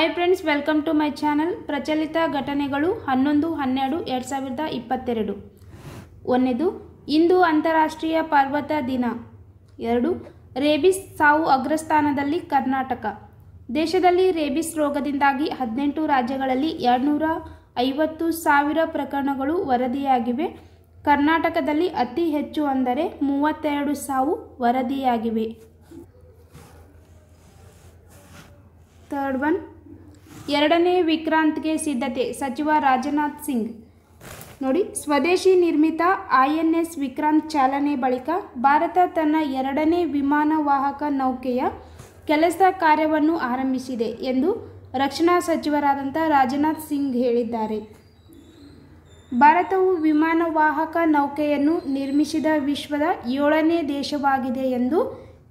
hi friends welcome to my channel ಪ್ರಚಲಿತ ಘಟನೆಗಳು ಹನ್ನೊಂದು ಹನ್ನೆರಡು ಎರಡು ಸಾವಿರದ ಇಪ್ಪತ್ತೆರಡು ಒಂದನೇದು ಇಂದು ಅಂತಾರಾಷ್ಟ್ರೀಯ ಪರ್ವತ ದಿನ ಎರಡು ರೇಬಿಸ್ ಸಾವು ಅಗ್ರಸ್ಥಾನದಲ್ಲಿ ಕರ್ನಾಟಕ ದೇಶದಲ್ಲಿ ರೇಬಿಸ್ ರೋಗದಿಂದಾಗಿ ಹದಿನೆಂಟು ರಾಜ್ಯಗಳಲ್ಲಿ ಎರಡುನೂರ ಐವತ್ತು ಸಾವಿರ ಪ್ರಕರಣಗಳು ವರದಿಯಾಗಿವೆ ಕರ್ನಾಟಕದಲ್ಲಿ ಅತಿ ಹೆಚ್ಚು ಅಂದರೆ ಮೂವತ್ತೆರಡು ಸಾವು ವರದಿಯಾಗಿವೆ ಥರ್ಡ್ ಒನ್ ಎರಡನೇ ವಿಕ್ರಾಂತ್ಗೆ ಸಿದ್ಧತೆ ಸಚಿವ ರಾಜನಾಥ್ ಸಿಂಗ್ ನೋಡಿ ಸ್ವದೇಶಿ ನಿರ್ಮಿತ ಐ ಎನ್ ಎಸ್ ವಿಕ್ರಾಂತ್ ಚಾಲನೆ ಬಳಿಕ ಭಾರತ ತನ್ನ ಎರಡನೇ ವಿಮಾನವಾಹಕ ನೌಕೆಯ ಕೆಲಸ ಕಾರ್ಯವನ್ನು ಆರಂಭಿಸಿದೆ ಎಂದು ರಕ್ಷಣಾ ಸಚಿವರಾದಂಥ ರಾಜನಾಥ್ ಸಿಂಗ್ ಹೇಳಿದ್ದಾರೆ ಭಾರತವು ವಿಮಾನವಾಹಕ ನೌಕೆಯನ್ನು ನಿರ್ಮಿಸಿದ ವಿಶ್ವದ ಏಳನೇ ದೇಶವಾಗಿದೆ ಎಂದು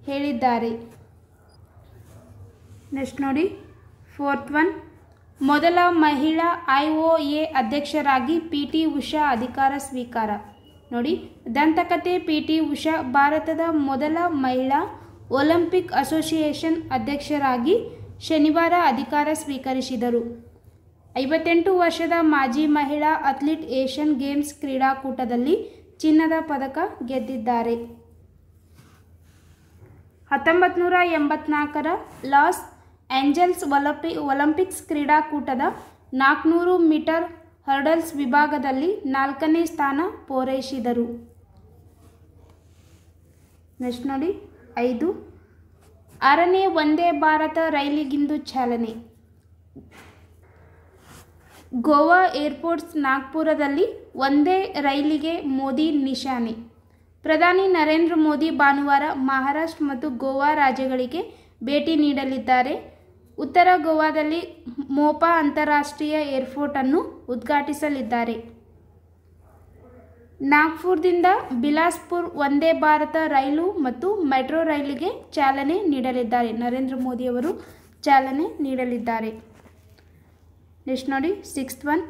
ಹೇಳಿದ್ದಾರೆ ನೆಕ್ಸ್ಟ್ ನೋಡಿ ಫೋರ್ತ್ ಒನ್ ಮೊದಲ ಮಹಿಳಾ ಐ ಒ ಎ ಅಧ್ಯಕ್ಷರಾಗಿ ಪಿ ಟಿ ಉಷಾ ಅಧಿಕಾರ ಸ್ವೀಕಾರ ನೋಡಿ ದಂತಕತೆ ಪಿ ಟಿ ಉಷಾ ಭಾರತದ ಮೊದಲ ಮಹಿಳಾ ಒಲಿಂಪಿಕ್ ಅಸೋಸಿಯೇಷನ್ ಅಧ್ಯಕ್ಷರಾಗಿ ಶನಿವಾರ ಅಧಿಕಾರ ಸ್ವೀಕರಿಸಿದರು ಐವತ್ತೆಂಟು ವರ್ಷದ ಮಾಜಿ ಮಹಿಳಾ ಅಥ್ಲೀಟ್ ಏಷ್ಯನ್ ಗೇಮ್ಸ್ ಕ್ರೀಡಾಕೂಟದಲ್ಲಿ ಚಿನ್ನದ ಪದಕ ಗೆದ್ದಿದ್ದಾರೆ ಹತ್ತೊಂಬತ್ತು ನೂರ ಎಂಬತ್ನಾಲ್ಕರ ಲಾಸ್ ಏಂಜಲ್ಸ್ ಒಲಂಪಿ ಒಲಂಪಿಕ್ಸ್ ಕ್ರೀಡಾಕೂಟದ ನಾಲ್ಕುನೂರು ಮೀಟರ್ ಹರ್ಡಲ್ಸ್ ವಿಭಾಗದಲ್ಲಿ ನಾಲ್ಕನೇ ಸ್ಥಾನ ಪೂರೈಸಿದರು ನೆಕ್ಸ್ಟ್ ನೋಡಿ ಐದು ಆರನೇ ಒಂದೇ ಭಾರತ ರೈಲಿಗಿಂದು ಚಾಲನೆ ಗೋವಾ ಏರ್ಪೋರ್ಟ್ಸ್ ನಾಗ್ಪುರದಲ್ಲಿ ಒಂದೇ ರೈಲಿಗೆ ಮೋದಿ ನಿಶಾನೆ ಪ್ರಧಾನಿ ನರೇಂದ್ರ ಮೋದಿ ಭಾನುವಾರ ಮಹಾರಾಷ್ಟ್ರ ಮತ್ತು ಗೋವಾ ರಾಜ್ಯಗಳಿಗೆ ಭೇಟಿ ನೀಡಲಿದ್ದಾರೆ ಉತ್ತರ ಗೋವಾದಲ್ಲಿ ಮೋಪಾ ಅಂತಾರಾಷ್ಟ್ರೀಯ ಏರ್ಪೋರ್ಟನ್ನು ಉದ್ಘಾಟಿಸಲಿದ್ದಾರೆ ನಾಗ್ಪುರದಿಂದ ಬಿಲಾಸ್ಪುರ್ ವಂದೇ ಭಾರತ ರೈಲು ಮತ್ತು ಮೆಟ್ರೋ ರೈಲಿಗೆ ಚಾಲನೆ ನೀಡಲಿದ್ದಾರೆ ನರೇಂದ್ರ ಮೋದಿಯವರು ಚಾಲನೆ ನೀಡಲಿದ್ದಾರೆ ನೆಕ್ಸ್ಟ್ ನೋಡಿ ಸಿಕ್ಸ್ತ್ ಒನ್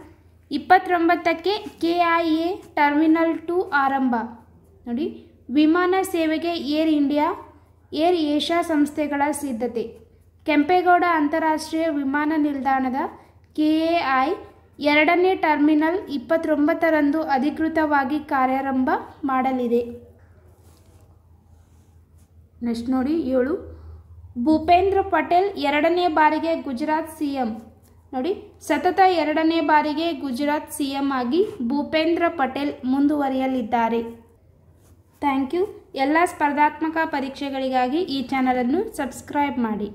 ಇಪ್ಪತ್ತೊಂಬತ್ತಕ್ಕೆ K I A terminal two ಆರಂಭ ನೋಡಿ ವಿಮಾನ ಸೇವೆಗೆ ಏರ್ ಇಂಡಿಯಾ ಏರ್ ಏಷ್ಯಾ ಸಂಸ್ಥೆಗಳ ಸಿದ್ಧತೆ ಕೆಂಪೇಗೌಡ ಅಂತಾರಾಷ್ಟ್ರೀಯ ವಿಮಾನ ನಿಲ್ದಾಣದ ಕೆಎಐ ಎರಡನೇ ಟರ್ಮಿನಲ್ ಇಪ್ಪತ್ತೊಂಬತ್ತರಂದು ಅಧಿಕೃತವಾಗಿ ಕಾರ್ಯಾರಂಭ ಮಾಡಲಿದೆ ನೆಕ್ಸ್ಟ್ ನೋಡಿ ಏಳು ಭೂಪೇಂದ್ರ ಪಟೇಲ್ ಎರಡನೇ ಬಾರಿಗೆ ಗುಜರಾತ್ ಸಿ ಎಂ ನೋಡಿ ಸತತ ಎರಡನೇ ಬಾರಿಗೆ ಗುಜರಾತ್ ಸಿ ಎಂ ಆಗಿ ಭೂಪೇಂದ್ರ ಪಟೇಲ್ ಮುಂದುವರಿಯಲಿದ್ದಾರೆ ಥ್ಯಾಂಕ್ ಯು ಎಲ್ಲ ಸ್ಪರ್ಧಾತ್ಮಕ ಪರೀಕ್ಷೆಗಳಿಗಾಗಿ ಈ ಚಾನಲನ್ನು ಸಬ್ಸ್ಕ್ರೈಬ್ ಮಾಡಿ